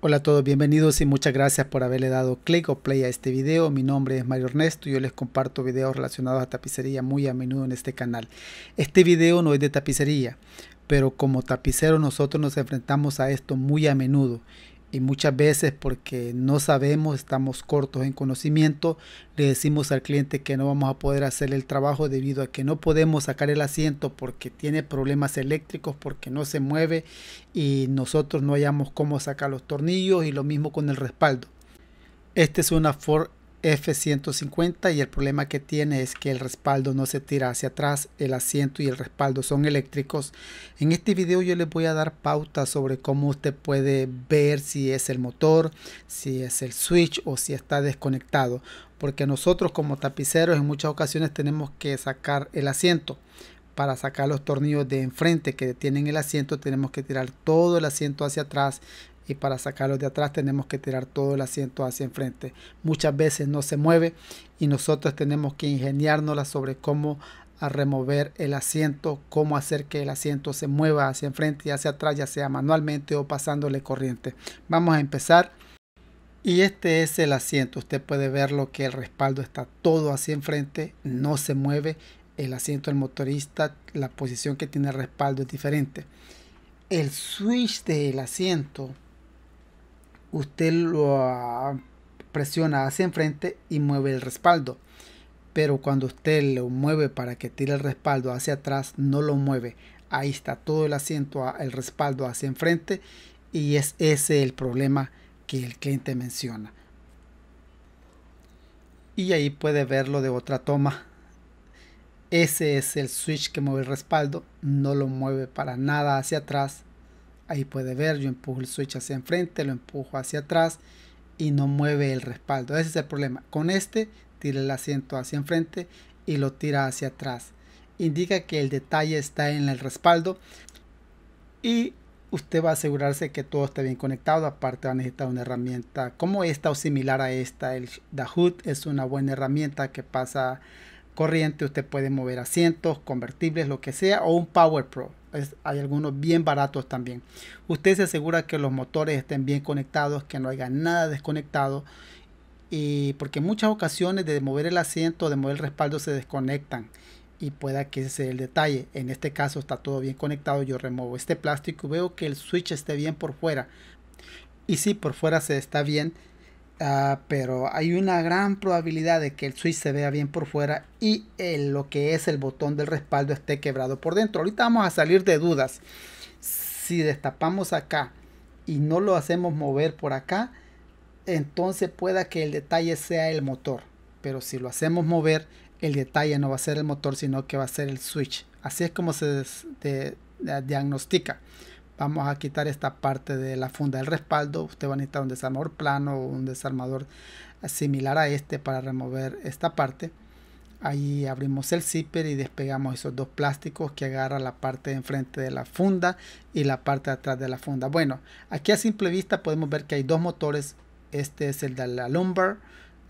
Hola a todos, bienvenidos y muchas gracias por haberle dado clic o play a este video. Mi nombre es Mario Ernesto y yo les comparto videos relacionados a tapicería muy a menudo en este canal. Este video no es de tapicería, pero como tapicero nosotros nos enfrentamos a esto muy a menudo y muchas veces porque no sabemos, estamos cortos en conocimiento, le decimos al cliente que no vamos a poder hacer el trabajo debido a que no podemos sacar el asiento porque tiene problemas eléctricos, porque no se mueve y nosotros no hallamos cómo sacar los tornillos y lo mismo con el respaldo. este es una, Ford F-150 y el problema que tiene es que el respaldo no se tira hacia atrás, el asiento y el respaldo son eléctricos. En este video yo les voy a dar pautas sobre cómo usted puede ver si es el motor, si es el switch o si está desconectado, porque nosotros como tapiceros en muchas ocasiones tenemos que sacar el asiento para sacar los tornillos de enfrente que tienen el asiento tenemos que tirar todo el asiento hacia atrás y para sacarlos de atrás tenemos que tirar todo el asiento hacia enfrente. Muchas veces no se mueve y nosotros tenemos que ingeniárnosla sobre cómo a remover el asiento, cómo hacer que el asiento se mueva hacia enfrente y hacia atrás, ya sea manualmente o pasándole corriente. Vamos a empezar. Y este es el asiento. Usted puede verlo que el respaldo está todo hacia enfrente, no se mueve el asiento del motorista, la posición que tiene el respaldo es diferente. El switch del asiento, usted lo ah, presiona hacia enfrente y mueve el respaldo. Pero cuando usted lo mueve para que tire el respaldo hacia atrás, no lo mueve. Ahí está todo el asiento, ah, el respaldo hacia enfrente y es ese el problema que el cliente menciona. Y ahí puede verlo de otra toma ese es el switch que mueve el respaldo, no lo mueve para nada hacia atrás. Ahí puede ver, yo empujo el switch hacia enfrente, lo empujo hacia atrás y no mueve el respaldo. Ese es el problema. Con este tira el asiento hacia enfrente y lo tira hacia atrás. Indica que el detalle está en el respaldo y usted va a asegurarse que todo esté bien conectado. Aparte va a necesitar una herramienta como esta o similar a esta. El Dahoot es una buena herramienta que pasa corriente, usted puede mover asientos, convertibles, lo que sea, o un Power Pro. hay algunos bien baratos también. Usted se asegura que los motores estén bien conectados, que no haya nada desconectado. Y porque muchas ocasiones de mover el asiento, de mover el respaldo, se desconectan. Y pueda que ese sea el detalle. En este caso está todo bien conectado. Yo removo este plástico y veo que el switch esté bien por fuera. Y si por fuera se está bien, Ah, pero hay una gran probabilidad de que el switch se vea bien por fuera y el, lo que es el botón del respaldo esté quebrado por dentro. Ahorita vamos a salir de dudas. Si destapamos acá y no lo hacemos mover por acá, entonces pueda que el detalle sea el motor. Pero si lo hacemos mover, el detalle no va a ser el motor, sino que va a ser el switch. Así es como se diagnostica vamos a quitar esta parte de la funda del respaldo. Usted va a necesitar un desarmador plano o un desarmador similar a este para remover esta parte. Ahí abrimos el zipper y despegamos esos dos plásticos que agarra la parte de enfrente de la funda y la parte de atrás de la funda. Bueno, aquí a simple vista podemos ver que hay dos motores. Este es el de la lumbar,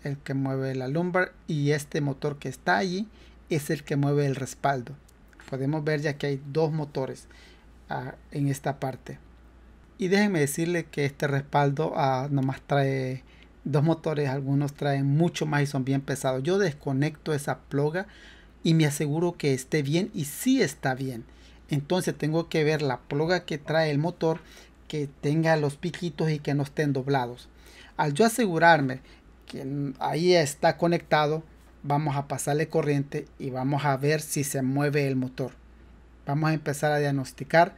el que mueve la lumbar y este motor que está allí es el que mueve el respaldo. Podemos ver ya que hay dos motores en esta parte. Y déjenme decirle que este respaldo no ah, nomás trae dos motores, algunos traen mucho más y son bien pesados. Yo desconecto esa ploga y me aseguro que esté bien y si está bien. Entonces tengo que ver la ploga que trae el motor que tenga los piquitos y que no estén doblados. Al yo asegurarme que ahí está conectado, vamos a pasarle corriente y vamos a ver si se mueve el motor. Vamos a empezar a diagnosticar,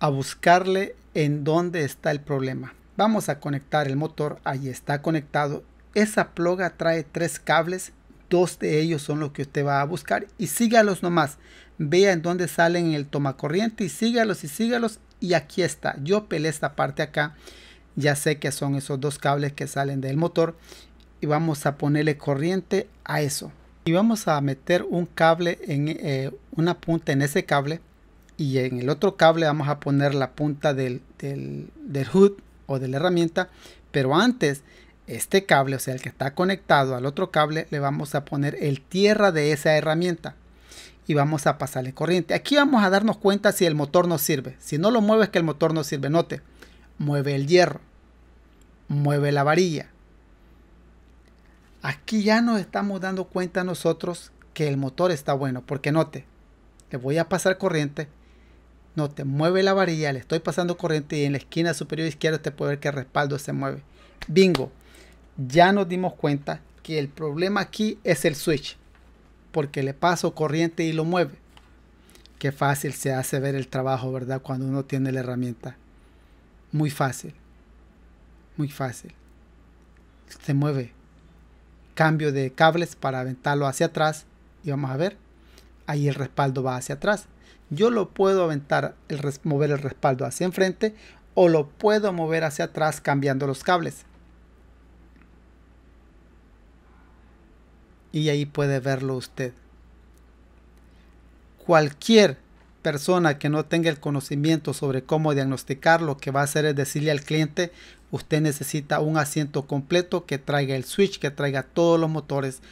a buscarle en dónde está el problema. Vamos a conectar el motor, ahí está conectado. Esa ploga trae tres cables, dos de ellos son los que usted va a buscar y sígalos nomás. Vea en dónde salen el tomacorriente y sígalos y sígalos y aquí está. Yo pelé esta parte acá, ya sé que son esos dos cables que salen del motor y vamos a ponerle corriente a eso. Y vamos a meter un cable en eh, una punta en ese cable y en el otro cable vamos a poner la punta del, del, hood o de la herramienta. Pero antes, este cable, o sea, el que está conectado al otro cable, le vamos a poner el tierra de esa herramienta y vamos a pasarle corriente. Aquí vamos a darnos cuenta si el motor nos sirve. Si no lo mueves, que el motor no sirve. Note, mueve el hierro, mueve la varilla. Aquí ya nos estamos dando cuenta nosotros que el motor está bueno, porque note, le voy a pasar corriente. No, te mueve la varilla, le estoy pasando corriente y en la esquina superior izquierda te puede ver que el respaldo se mueve. Bingo, ya nos dimos cuenta que el problema aquí es el switch, porque le paso corriente y lo mueve. Qué fácil se hace ver el trabajo, ¿verdad? Cuando uno tiene la herramienta. Muy fácil, muy fácil. Se mueve. Cambio de cables para aventarlo hacia atrás y vamos a ver ahí el respaldo va hacia atrás. Yo lo puedo aventar, el mover el respaldo hacia enfrente o lo puedo mover hacia atrás cambiando los cables. Y ahí puede verlo usted. Cualquier persona que no tenga el conocimiento sobre cómo diagnosticar, lo que va a hacer es decirle al cliente, usted necesita un asiento completo que traiga el switch, que traiga todos los motores,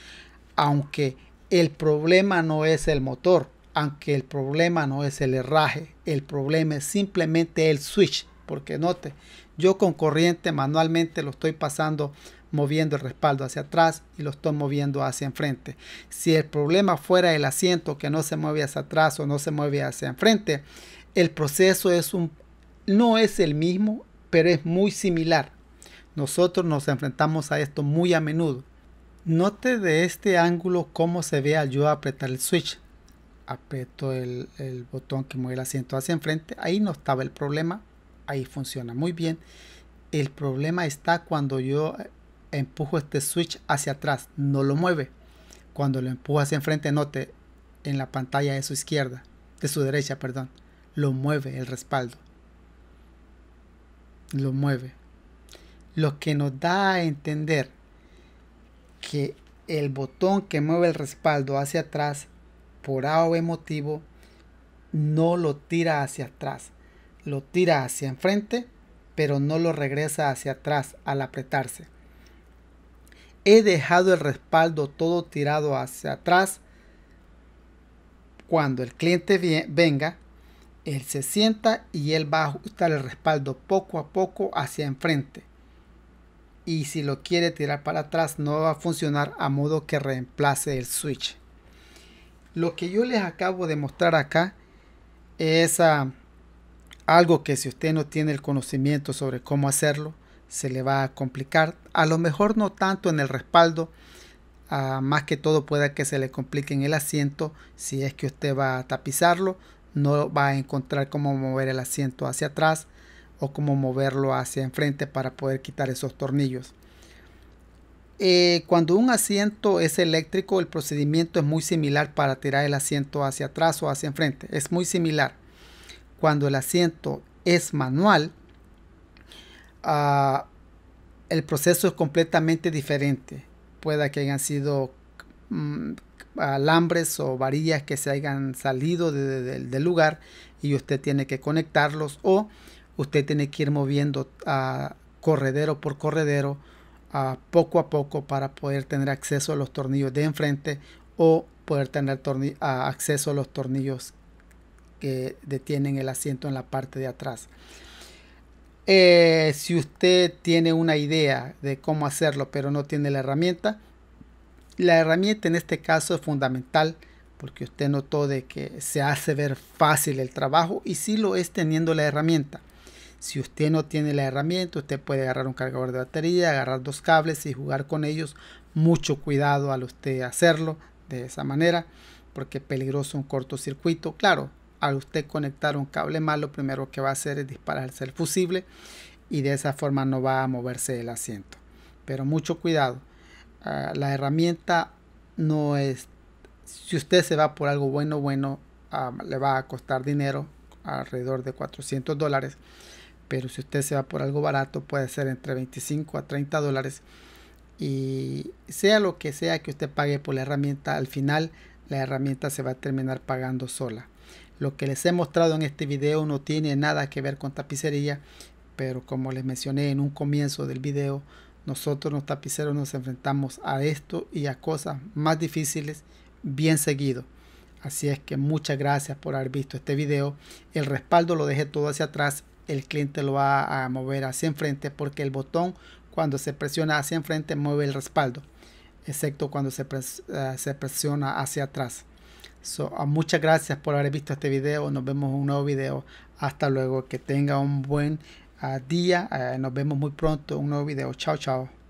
aunque el problema no es el motor, aunque el problema no es el herraje, el problema es simplemente el switch, porque note, yo con corriente manualmente lo estoy pasando moviendo el respaldo hacia atrás y lo estoy moviendo hacia enfrente. Si el problema fuera el asiento que no se mueve hacia atrás o no se mueve hacia enfrente, el proceso es un, no es el mismo, pero es muy similar. Nosotros nos enfrentamos a esto muy a menudo. Note de este ángulo cómo se ve yo apretar el switch. apreto el, el botón que mueve el asiento hacia enfrente. Ahí no estaba el problema. Ahí funciona muy bien. El problema está cuando yo eh, empujo este switch hacia atrás. No lo mueve. Cuando lo empujo hacia enfrente, note en la pantalla de su izquierda, de su derecha, perdón. Lo mueve el respaldo. Lo mueve. Lo que nos da a entender que el botón que mueve el respaldo hacia atrás, por A o motivo, no lo tira hacia atrás, lo tira hacia enfrente, pero no lo regresa hacia atrás al apretarse. He dejado el respaldo todo tirado hacia atrás. Cuando el cliente venga, él se sienta y él va a ajustar el respaldo poco a poco hacia enfrente y si lo quiere tirar para atrás no va a funcionar a modo que reemplace el switch. Lo que yo les acabo de mostrar acá es ah, algo que si usted no tiene el conocimiento sobre cómo hacerlo, se le va a complicar. A lo mejor no tanto en el respaldo, ah, más que todo pueda que se le complique en el asiento. Si es que usted va a tapizarlo, no va a encontrar cómo mover el asiento hacia atrás o cómo moverlo hacia enfrente para poder quitar esos tornillos. Eh, cuando un asiento es eléctrico, el procedimiento es muy similar para tirar el asiento hacia atrás o hacia enfrente. Es muy similar. Cuando el asiento es manual, ah, el proceso es completamente diferente. Puede que hayan sido mm, alambres o varillas que se hayan salido del lugar y usted tiene que conectarlos o usted tiene que ir moviendo a ah, corredero por corredero a ah, poco a poco para poder tener acceso a los tornillos de enfrente o poder tener ah, acceso a los tornillos que detienen el asiento en la parte de atrás. Eh, si usted tiene una idea de cómo hacerlo pero no tiene la herramienta, la herramienta en este caso es fundamental porque usted notó de que se hace ver fácil el trabajo y si sí lo es teniendo la herramienta. Si usted no tiene la herramienta, usted puede agarrar un cargador de batería, agarrar dos cables y jugar con ellos. Mucho cuidado al usted hacerlo de esa manera, porque es peligroso un cortocircuito. Claro, al usted conectar un cable más, lo primero que va a hacer es dispararse el fusible y de esa forma no va a moverse el asiento. Pero mucho cuidado. Ah, la herramienta no es... Si usted se va por algo bueno, bueno, ah, le va a costar dinero, alrededor de 400 dólares pero si usted se va por algo barato puede ser entre 25 a 30 dólares y sea lo que sea que usted pague por la herramienta al final la herramienta se va a terminar pagando sola lo que les he mostrado en este video no tiene nada que ver con tapicería pero como les mencioné en un comienzo del video nosotros los tapiceros nos enfrentamos a esto y a cosas más difíciles bien seguido Así es que muchas gracias por haber visto este video. El respaldo lo dejé todo hacia atrás el cliente lo va a mover hacia enfrente porque el botón cuando se presiona hacia enfrente mueve el respaldo, excepto cuando se, eh, presiona hacia atrás. So, ah, muchas gracias por haber visto este video, nos vemos en un nuevo video, hasta luego, que tenga un buen ah, día, eh, nos vemos muy pronto en un nuevo video, chao chao.